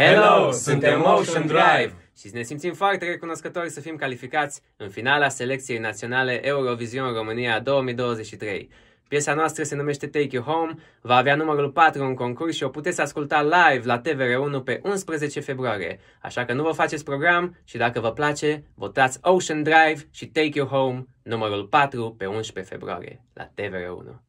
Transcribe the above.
Hello! Suntem Motion Drive! Și ne simțim foarte recunoscători să fim calificați în finala selecției naționale Eurovision România 2023. Piesa noastră se numește Take You Home, va avea numărul 4 în concurs și o puteți asculta live la TVR1 pe 11 februarie. Așa că nu vă faceți program și dacă vă place, votați Ocean Drive și Take You Home, numărul 4 pe 11 februarie la TVR1.